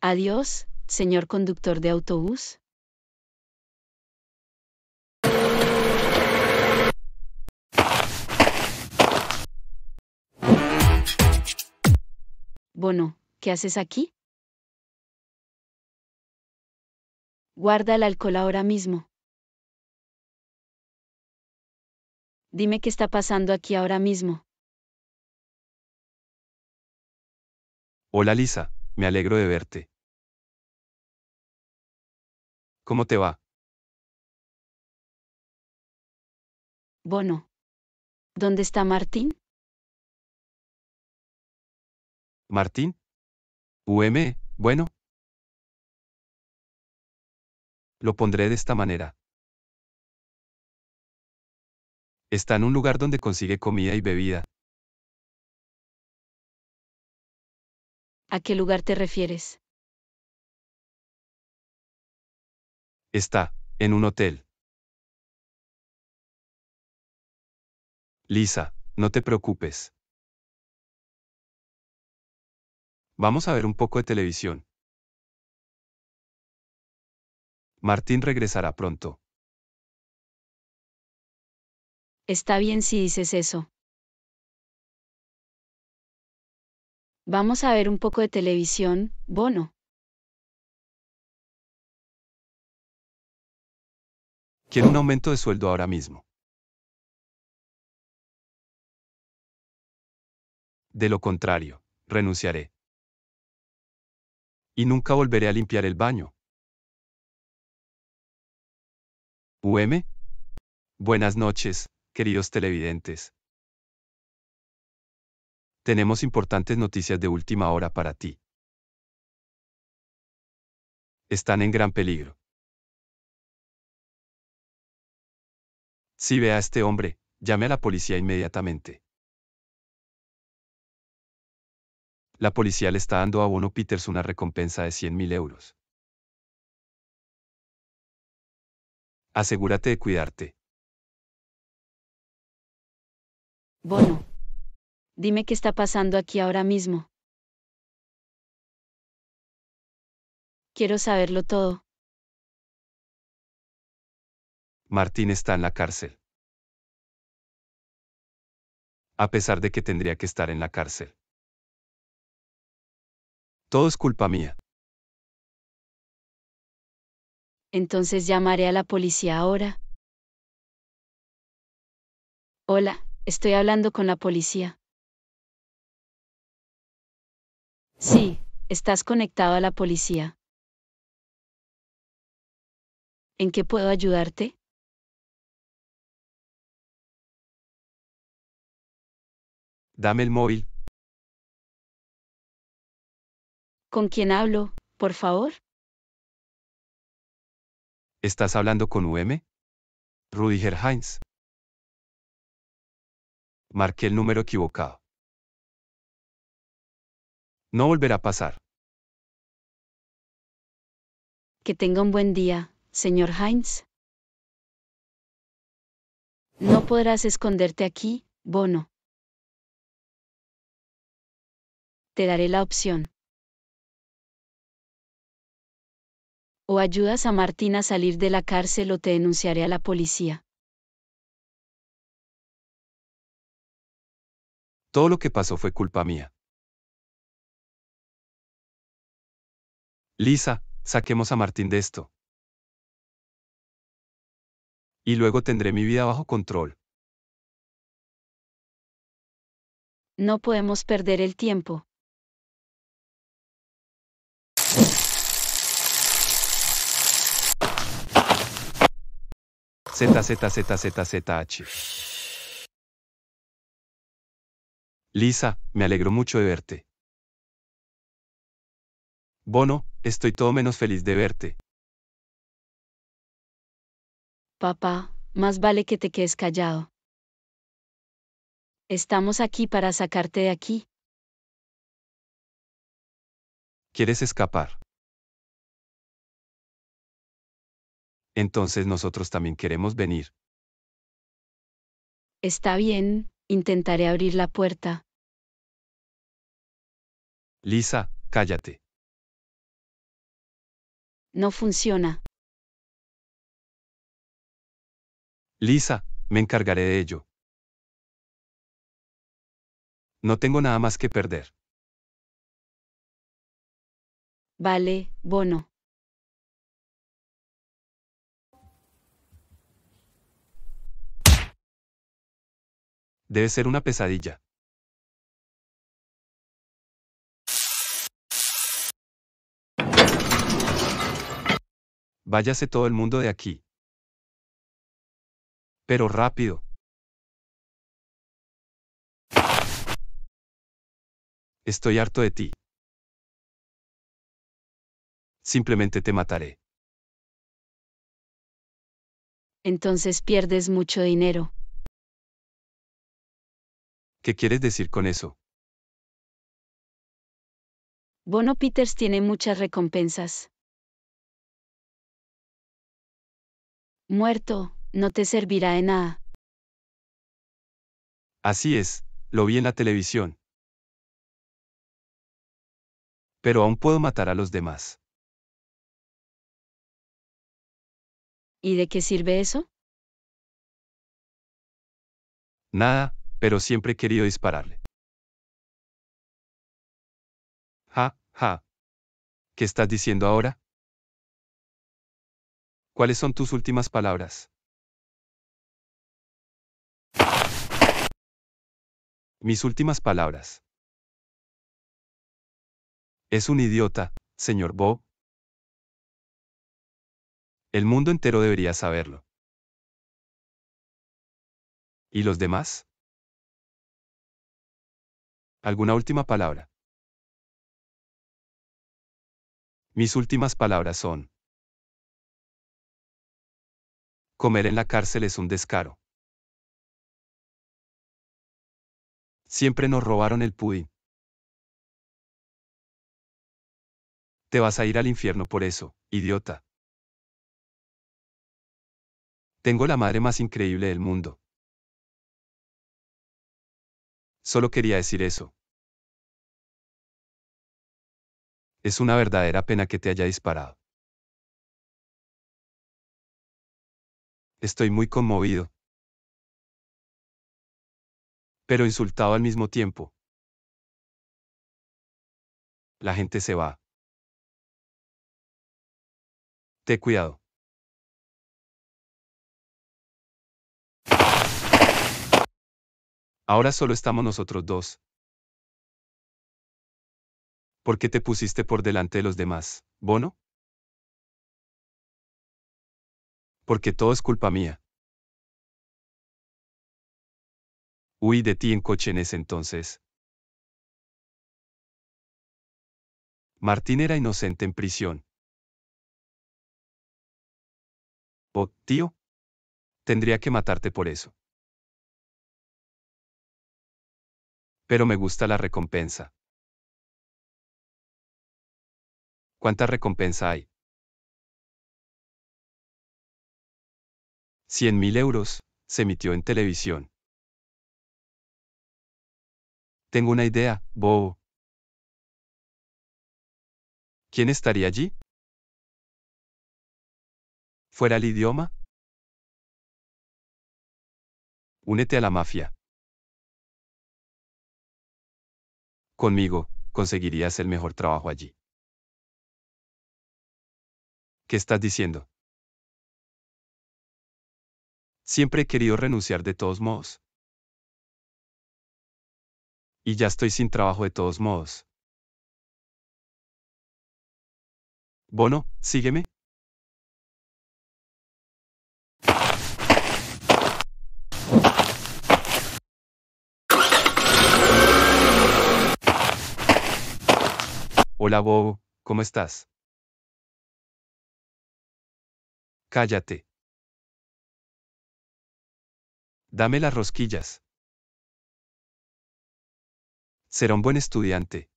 Adiós, señor conductor de autobús. Bueno, ¿qué haces aquí? Guarda el alcohol ahora mismo. Dime qué está pasando aquí ahora mismo. Hola Lisa, me alegro de verte. ¿Cómo te va? Bono. ¿Dónde está Martín? Martín. UM, bueno. Lo pondré de esta manera. Está en un lugar donde consigue comida y bebida, ¿A qué lugar te refieres? Está, en un hotel. Lisa, no te preocupes. Vamos a ver un poco de televisión. Martín regresará pronto. Está bien si dices eso. Vamos a ver un poco de televisión, Bono. Quiero un aumento de sueldo ahora mismo. De lo contrario, renunciaré. Y nunca volveré a limpiar el baño. UM. Buenas noches, queridos televidentes tenemos importantes noticias de última hora para ti. Están en gran peligro. Si ve a este hombre, llame a la policía inmediatamente. La policía le está dando a Bono Peters una recompensa de 100.000 euros. Asegúrate de cuidarte. Bono, Dime qué está pasando aquí ahora mismo. Quiero saberlo todo. Martín está en la cárcel. A pesar de que tendría que estar en la cárcel. Todo es culpa mía. Entonces llamaré a la policía ahora. Hola, estoy hablando con la policía. Sí, estás conectado a la policía. ¿En qué puedo ayudarte? Dame el móvil. ¿Con quién hablo, por favor? ¿Estás hablando con UM? Rudiger Heinz. Marqué el número equivocado. No volverá a pasar. Que tenga un buen día, señor Heinz. No podrás esconderte aquí, Bono. Te daré la opción. O ayudas a Martín a salir de la cárcel o te denunciaré a la policía. Todo lo que pasó fue culpa mía. Lisa, saquemos a Martín de esto. Y luego tendré mi vida bajo control. No podemos perder el tiempo. ZZZZZH. Lisa, me alegro mucho de verte. Bono, estoy todo menos feliz de verte. Papá, más vale que te quedes callado. Estamos aquí para sacarte de aquí. ¿Quieres escapar? Entonces nosotros también queremos venir. Está bien, intentaré abrir la puerta. Lisa, cállate. No funciona. Lisa, me encargaré de ello. No tengo nada más que perder. Vale, Bono. Debe ser una pesadilla. Váyase todo el mundo de aquí. Pero rápido. Estoy harto de ti. Simplemente te mataré. Entonces pierdes mucho dinero. ¿Qué quieres decir con eso? Bono Peters tiene muchas recompensas. muerto, no te servirá de nada. Así es, lo vi en la televisión. Pero aún puedo matar a los demás. ¿Y de qué sirve eso? Nada, pero siempre he querido dispararle. Ja, ja. ¿Qué estás diciendo ahora? ¿Cuáles son tus últimas palabras? Mis últimas palabras. Es un idiota, señor Bob. El mundo entero debería saberlo. ¿Y los demás? ¿Alguna última palabra? Mis últimas palabras son, comer en la cárcel es un descaro. Siempre nos robaron el pudín. Te vas a ir al infierno por eso, idiota. Tengo la madre más increíble del mundo. Solo quería decir eso. Es una verdadera pena que te haya disparado. Estoy muy conmovido. Pero insultado al mismo tiempo. La gente se va. Te cuidado. Ahora solo estamos nosotros dos. ¿Por qué te pusiste por delante de los demás, Bono? porque todo es culpa mía. Huí de ti en coche en ese entonces. Martín era inocente en prisión. Oh, tío. Tendría que matarte por eso. Pero me gusta la recompensa. ¿Cuánta recompensa hay? 100.000 euros, se emitió en televisión. Tengo una idea, bobo. ¿Quién estaría allí? ¿Fuera el idioma? Únete a la mafia. Conmigo, conseguirías el mejor trabajo allí. ¿Qué estás diciendo? Siempre he querido renunciar de todos modos. Y ya estoy sin trabajo de todos modos. Bono, sígueme. Hola Bobo, ¿cómo estás? Cállate. Dame las rosquillas. Será un buen estudiante.